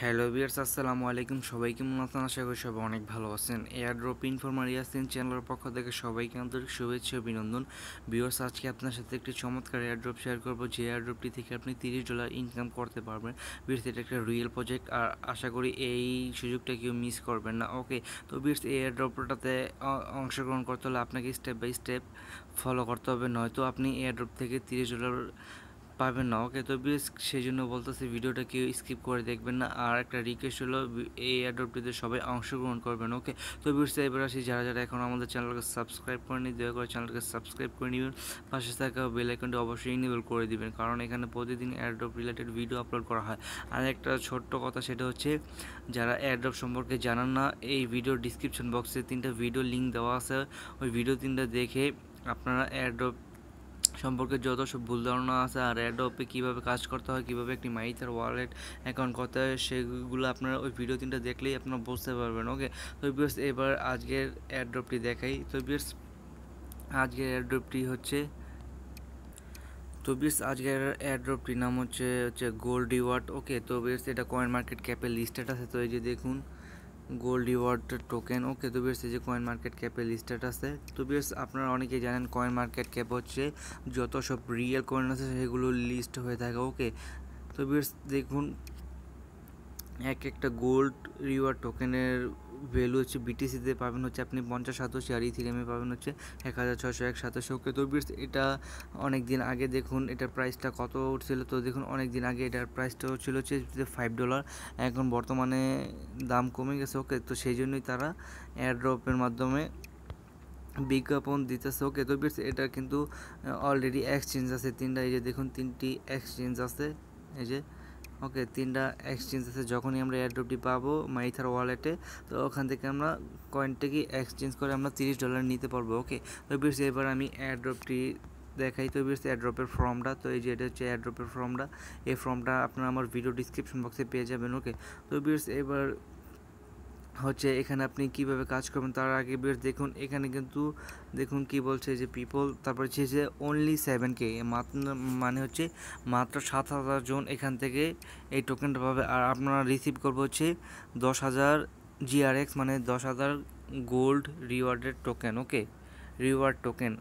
hello বিয়ার্স আসসালামু আলাইকুম সবাইকে কেমন আছেন আশা করি সবাই অনেক ভালো আছেন এয়ার ড্রপ ইনফরমার ইয়াসিন চ্যানেলের পক্ষ থেকে সবাইকে আন্তরিক শুভেচ্ছা অভিনন্দন বিয়ার্স আজকে আপনার সাথে একটি চমৎকার এয়ার ড্রপ শেয়ার করবো যে এয়ার ড্রপটি থেকে আপনি তিরিশ ডলার ইনকাম করতে পারবেন বিয়ার্স এটা একটা রিয়েল প্রজেক্ট আর আশা করি এই সুযোগটা কেউ মিস করবেন না ওকে তো বিয়ার্স এই এয়ার ড্রপটাতে অংশগ্রহণ করতে হলে আপনাকে স্টেপ বাই স্টেপ ফলো করতে হবে নয়তো আপনি এয়ার ড্রপ থেকে তিরিশ ডলার পাবেন না ওকে তো বিএস সেই জন্য বলতেছি ভিডিওটা কেউ স্কিপ করে দেখবেন না আর একটা রিকোয়েস্ট হলো এই অ্যাডপ্টিতে সবাই অংশগ্রহণ করবেন ওকে তো বিএস এবার আসি যারা যারা এখন আমাদের চ্যানেলকে সাবস্ক্রাইব করেনি দয়া করে চ্যানেলকে সাবস্ক্রাইব করে নেবেন পাশে থাকা বেল আইকনটি অবশ্যই ইনেবল করে দিবেন কারণ এখানে প্রতিদিন অ্যাড্রপ রিলেটেড ভিডিও আপলোড করা হয় আর একটা ছোট্ট কথা সেটা হচ্ছে যারা অ্যাডপ সম্পর্কে জানান না এই ভিডিও ডিসক্রিপশন বক্সে তিনটা ভিডিও লিঙ্ক দেওয়া আছে ওই ভিডিও তিনটা দেখে আপনারা অ্যাড্রপ সম্পর্কে যত সব ভুল ধারণা আছে আর অ্যাডপে কীভাবে কাজ করতে হয় কীভাবে একটি মাইথার ওয়ালেট অ্যাকাউন্ট করতে হয় সেগুলো আপনারা ওই ভিডিও তিনটা দেখলেই আপনারা বুঝতে পারবেন ওকে তো বিয়ার্স এবার আজকের অ্যাড্রপটি দেখাই তো বিয়ার্স আজকের অ্যাড্রপটি হচ্ছে তো বিয়ার্স আজকের অ্যাড্রপটির নাম হচ্ছে হচ্ছে গোল্ড রিওয়ার্ড ওকে তো বিয়ার্স এটা কয়েন মার্কেট ক্যাপের লিস্টেড আছে তো এই যে দেখুন গোল্ড রিওয়ার্ড টোকেন ওকে তো বিয়ার্স যে কয়েন মার্কেট ক্যাপের লিস্টেড আছে তো বিয়ার্স আপনারা অনেকেই জানেন কয়েন মার্কেট ক্যাপ হচ্ছে যত সব রিয়েল কয়েন আছে সেগুলো লিস্ট হয়ে থাকে ওকে তো বিয়ার্স দেখুন এক একটা গোল্ড রিওয়ার্ড টোকেনের ভ্যালু হচ্ছে বিটিসিতে পাবেন হচ্ছে আপনি পঞ্চাশ সাতাশি আর ইথিরিয়ামে পাবেন হচ্ছে এক হাজার ছশো এক সাতাশি ওকে তো বিটস এটা অনেক দিন আগে দেখুন এটার প্রাইসটা কত উঠছিল তো দেখুন অনেক দিন আগে এটার প্রাইসটা ছিল হচ্ছে ফাইভ ডলার এখন বর্তমানে দাম কমে গেছে ওকে তো সেই জন্যই তারা এয়ারড্রপের মাধ্যমে বিজ্ঞাপন দিতেছে ওকে তো বিটস এটা কিন্তু অলরেডি এক্সচেঞ্জ আছে তিনটা এই যে দেখুন তিনটি এক্সচেঞ্জ আছে এই যে ওকে তিনটা এক্সচেঞ্জ আছে যখনই আমরা এয়ারড্রপটি পাবো মাইথার ওয়ালেটে তো ওখান থেকে আমরা কয়েনটাকে এক্সচেঞ্জ করে আমরা তিরিশ ডলার নিতে পারবো ওকে তো বিশ এবার আমি এয়ারড্রপটি দেখাই তো বিশ এয়ারড্রপের ফর্মটা তো এই যে এটা হচ্ছে এয়ারড্রপের ফর্মটা এই ফর্মটা আপনারা আমার ভিডিও ডিসক্রিপশন বক্সে পেয়ে যাবেন ওকে তো বিশ এবার হচ্ছে এখানে আপনি কিভাবে কাজ করবেন তার আগে বের দেখুন এখানে কিন্তু দেখুন কি বলছে যে পিপল তারপর হচ্ছে যে অনলি সেভেন কে মানে হচ্ছে মাত্র সাত হাজার জন এখান থেকে এই টোকেনটা পাবে আর আপনারা রিসিভ করবো হচ্ছে দশ হাজার জিআরএক্স মানে দশ হাজার গোল্ড রিওয়ার্ডের টোকেন ওকে রিওয়ার্ড টোকেন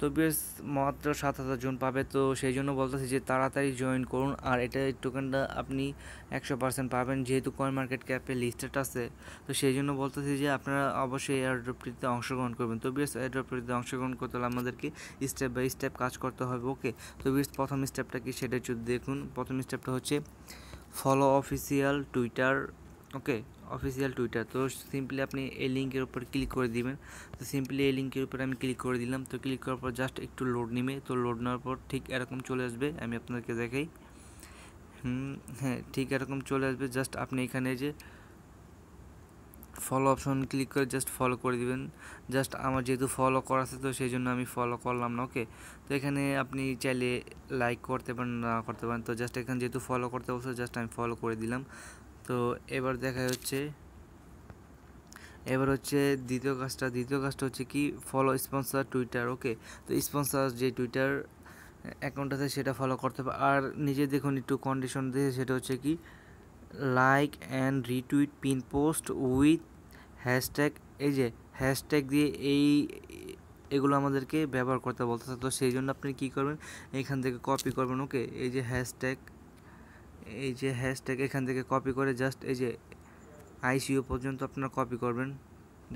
তো বিএস মাত্র সাত হাজার জন পাবে তো সেই জন্য বলতেছি যে তাড়াতাড়ি জয়েন করুন আর এটা এই টোকেনটা আপনি একশো পার্সেন্ট পাবেন যেহেতু কয়েন মার্কেট ক্যাপে লিস্টেড আছে তো সেই জন্য বলতেছি যে আপনারা অবশ্যই ড্রপটিতে অংশগ্রহণ করবেন তো বিএস ড্রপটিতে অংশগ্রহণ করতে হলে আমাদেরকে স্টেপ বাই স্টেপ কাজ করতে হবে ওকে তো বিএস প্রথম স্টেপটা কি সেটা একটু দেখুন প্রথম স্টেপটা হচ্ছে follow official Twitter okay official Twitter তো সিম্পলি আপনি এই লিঙ্কের উপর ক্লিক করে দিবেন তো সিম্পলি এই লিঙ্কের উপর আমি ক্লিক করে দিলাম তো ক্লিক করার পর জাস্ট একটু লোড নেবে তো লোড নেওয়ার পর ঠিক এরকম চলে আসবে আমি আপনাদেরকে দেখাই হুম হ্যাঁ ঠিক এরকম চলে আসবে জাস্ট আপনি এখানে যে ফলো অপশন ক্লিক করে জাস্ট ফলো করে দিবেন জাস্ট আমার যেহেতু ফলো করা আছে তো সেই জন্য আমি ফলো করলাম না ওকে তো এখানে আপনি চাইলে লাইক করতে পারেন না করতে পারেন তো জাস্ট এখানে যেহেতু ফলো করতে বলছে জাস্ট আমি ফলো করে দিলাম তো এবার দেখা হচ্ছে এবার হচ্ছে দ্বিতীয় কাজটা দ্বিতীয় কাজটা হচ্ছে কি ফলো স্পন্সার টুইটার ওকে তো স্পন্সার যে টুইটার অ্যাকাউন্ট আছে সেটা ফলো করতে হবে আর নিজে দেখুন একটু কন্ডিশন দিয়ে সেটা হচ্ছে কি like and retweet pin post with hashtag এই যে হ্যাশট্যাগ দিয়ে এই এগুলো আমাদেরকে ব্যবহার করতে বলতেছে তো সেই জন্য আপনি কি করবেন এখান থেকে কপি করবেন ওকে এই যে হ্যাশট্যাগ এই যে হ্যাশট্যাগ এখান থেকে কপি করে জাস্ট এই যে আইসিইউ পর্যন্ত আপনারা কপি করবেন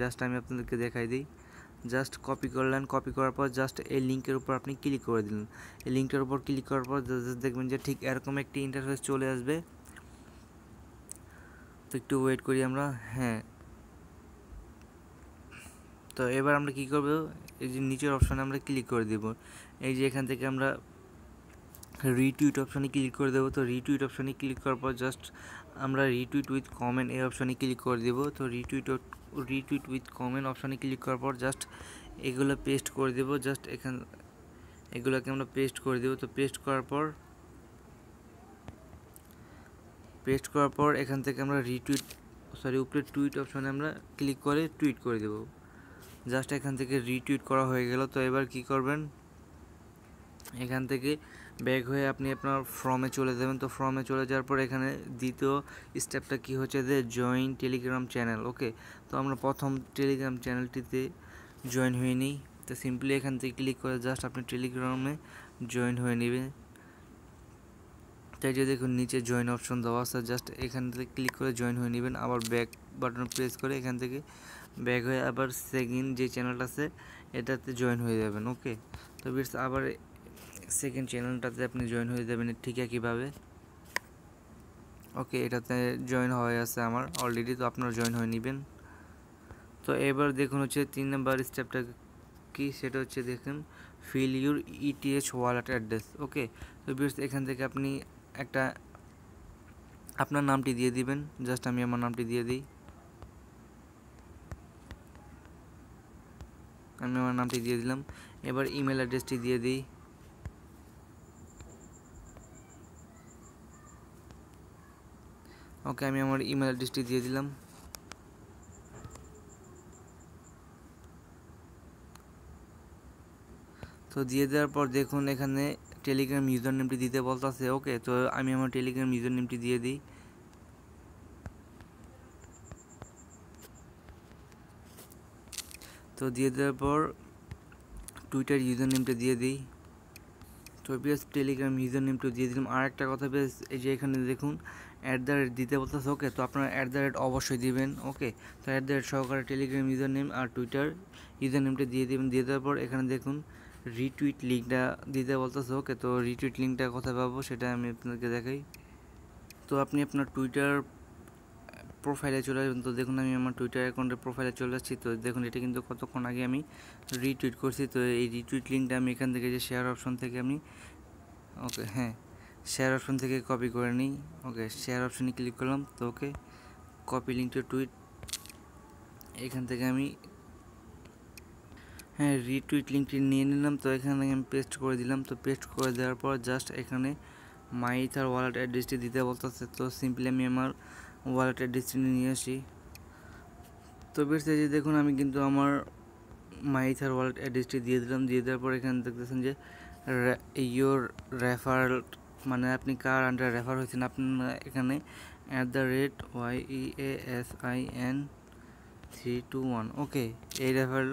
জাস্ট আমি আপনাদেরকে দেখাই দিই জাস্ট কপি করলেন কপি করার পর জাস্ট এই লিঙ্কের উপর আপনি ক্লিক করে দিলেন এই লিঙ্কের উপর ক্লিক করার পর দেখবেন যে ঠিক এরকম একটি ইন্টারফেস চলে আসবে তো একটু ওয়েট করি আমরা হ্যাঁ তো এবার আমরা কি করব এই যে নিচের অপশানে আমরা ক্লিক করে দেব এই যে এখান থেকে আমরা রিটুইট অপশানে ক্লিক করে দেবো তো রিটুইট অপশানে ক্লিক করার পর জাস্ট আমরা রিটুইট উইথ কমেন্ট এই অপশানে ক্লিক করে দেবো তো রিটুইট রিটুইট উইথ কমেন্ট অপশানে ক্লিক করার পর জাস্ট এগুলো পেস্ট করে দেবো জাস্ট এখান এগুলোকে আমরা পেস্ট করে দেবো তো পেস্ট করার পর পেস্ট করার পর এখান থেকে আমরা রিটুইট সরি উপরে টুইট অপশানে আমরা ক্লিক করে টুইট করে দেবো জাস্ট এখান থেকে রিটুইট করা হয়ে গেল তো এবার কি করবেন এখান থেকে ব্যাক হয়ে আপনি আপনার ফর্মে চলে যাবেন তো ফর্মে চলে যাওয়ার পর এখানে দ্বিতীয় স্টেপটা কি হচ্ছে যে জয়েন টেলিগ্রাম চ্যানেল ওকে তো আমরা প্রথম টেলিগ্রাম চ্যানেলটিতে জয়েন হয়ে নিই তো সিম্পলি এখান থেকে ক্লিক করে জাস্ট আপনি টেলিগ্রামে জয়েন হয়ে নেবেন তাই যদি দেখুন নিচে জয়েন অপশন দেওয়া আছে জাস্ট এখান থেকে ক্লিক করে জয়েন হয়ে নেবেন আবার ব্যাক বাটন প্রেস করে এখান থেকে ব্যাক হয়ে আবার সেকেন্ড যে চ্যানেলটা আছে এটাতে জয়েন হয়ে যাবেন ওকে তো বিটস আবার সেকেন্ড চ্যানেলটাতে আপনি জয়েন হয়ে যাবেন ঠিক কীভাবে ওকে এটাতে জয়েন হয়ে আছে আমার অলরেডি তো আপনারা জয়েন হয়ে নেবেন তো এবার দেখুন হচ্ছে তিন নম্বর স্টেপটা কি সেটা হচ্ছে দেখুন fill your ETS wallet address okay তো বিকজ এখান থেকে আপনি একটা আপনার নামটি দিয়ে দিবেন জাস্ট আমি আমার নামটি দিয়ে দিই আমি আমার নামটি দিয়ে দিলাম এবার ইমেল অ্যাড্রেসটি দিয়ে দিই ওকে আমি আমার ইমেল অ্যাড্রেসটি দিয়ে দিলাম তো দিয়ে দেওয়ার পর দেখুন এখানে টেলিগ্রাম ইউজার নেমটি দিতে বলতেছে ওকে তো আমি আমার টেলিগ্রাম ইউজার নেমটি দিয়ে দিই তো দিয়ে দেওয়ার পর টুইটার ইউজার নেমটা দিয়ে দিই তো বেশ টেলিগ্রাম ইউজার নেমটা দিয়ে দিলাম আর একটা কথা বেশ এই যে এখানে দেখুন অ্যাট দ্য রেট দিতে বলতেছে ওকে তো আপনারা অ্যাট দ্য রেট অবশ্যই দিবেন ওকে তো অ্যাট দ্য রেট সহকারে টেলিগ্রাম ইউজার নেম আর টুইটার ইউজার নেমটা দিয়ে দেবেন দিয়ে দেওয়ার পর এখানে দেখুন রিটুইট লিঙ্কটা দিতে বলতেছে ওকে তো রিটুইট লিঙ্কটা কোথায় পাবো সেটা আমি আপনাদেরকে দেখাই তো আপনি আপনার টুইটার প্রোফাইলে চলে আসবেন তো দেখুন আমি আমার টুইটার অ্যাকাউন্টের প্রোফাইলে চলে আসছি তো দেখুন এটা কিন্তু কতক্ষণ আগে আমি রিটুইট করছি তো এই রিটুইট লিঙ্কটা আমি এখান থেকে যে শেয়ার অপশন থেকে আমি ওকে হ্যাঁ শেয়ার অপশন থেকে কপি করে নিই ওকে শেয়ার অপশনে ক্লিক করলাম তো okay copy link to tweet এখান থেকে আমি হ্যাঁ রিটুইট লিঙ্কটি নিয়ে নিলাম তো এখান থেকে আমি পেস্ট করে দিলাম তো পেস্ট করে দেওয়ার পর জাস্ট এখানে মাই তার ওয়ালেট অ্যাড্রেসটি দিতে বলতেছে তো সিম্পলি আমি আমার ওয়ালেট অ্যাড্রেসটি নিয়ে আসি তো বেরতে যে দেখুন আমি কিন্তু আমার মাই থার ওয়ালেট অ্যাড্রেসটি দিয়ে দিলাম দিয়ে দেওয়ার পর এখানে দেখতেছেন যে ইয়োর রেফারেল মানে আপনি কার আন্ডার রেফার হয়েছেন e আপনার এখানে at the rate Y E A S I N three two one okay এই রেফার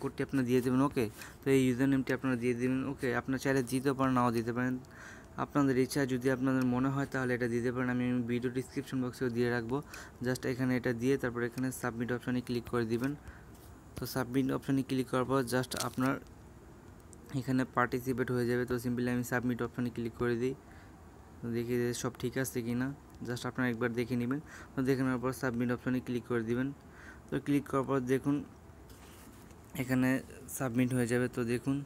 কোডটি আপনারা দিয়ে দেবেন ওকে তো এই ইউজার নেমটি আপনারা দিয়ে দেবেন ওকে আপনার চাইলে দিতে পারেন নাও দিতে পারেন আপনাদের ইচ্ছা যদি আপনাদের মনে হয় তাহলে এটা দিতে পারেন আমি ভিডিও ডিসক্রিপশন বক্সেও দিয়ে রাখবো জাস্ট এখানে এটা দিয়ে তারপর এখানে সাবমিট অপশানে ক্লিক করে দিবেন তো সাবমিট অপশানে ক্লিক করার পর জাস্ট আপনার এখানে পার্টিসিপেট হয়ে যাবে তো সিম্পলি আমি সাবমিট অপশানে ক্লিক করে দিই দেখি যে সব ঠিক আছে কি না জাস্ট আপনারা একবার দেখে নেবেন তো দেখে নেওয়ার পর সাবমিট অপশানে ক্লিক করে দিবেন তো ক্লিক করার পর দেখুন এখানে সাবমিট হয়ে যাবে তো দেখুন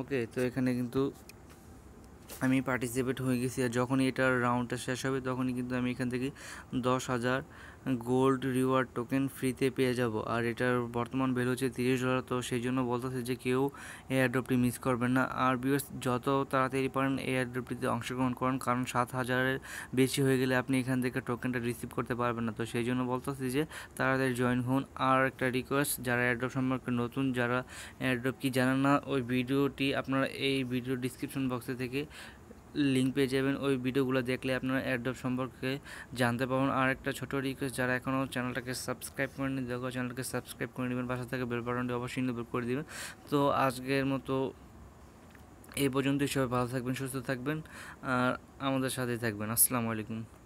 ওকে তো এখানে কিন্তু আমি পার্টিসিপেট হয়ে গেছি আর যখনই এটার রাউন্ডটা শেষ হবে তখনই কিন্তু আমি এখান থেকে দশ হাজার গোল্ড রিওয়ার্ড টোকেন ফ্রিতে পেয়ে যাব আর এটার বর্তমান ভ্যালু হচ্ছে তিরিশ ডলার তো সেই জন্য বলতেছে যে কেউ এই অ্যাড্রপটি মিস করবেন না আর বিকজ যত তাড়াতাড়ি পারেন এই অ্যাড্রপটিতে অংশগ্রহণ করেন কারণ সাত হাজারের বেশি হয়ে গেলে আপনি এখান থেকে টোকেনটা রিসিভ করতে পারবেন না তো সেই জন্য বলতেছি যে তাড়াতাড়ি জয়েন হন আর একটা রিকোয়েস্ট যারা অ্যাড্রপ সম্পর্কে নতুন যারা অ্যাড্রপ কি জানেন না ওই ভিডিওটি আপনারা এই ভিডিও ডিসক্রিপশন বক্সে থেকে লিঙ্ক পেয়ে যাবেন ওই ভিডিওগুলো দেখলে আপনারা অ্যাডপ সম্পর্কে জানতে পারবেন আর একটা ছোটো রিকোয়েস্ট যারা এখনও চ্যানেলটাকে সাবস্ক্রাইব করেনি দেখো চ্যানেলটাকে সাবস্ক্রাইব করে নেবেন পাশে থেকে বেল বাটনটি অবশ্যই বেল করে দেবেন তো আজকের মতো এই পর্যন্তই সবাই ভালো থাকবেন সুস্থ থাকবেন আর আমাদের সাথেই থাকবেন আসসালামু আলাইকুম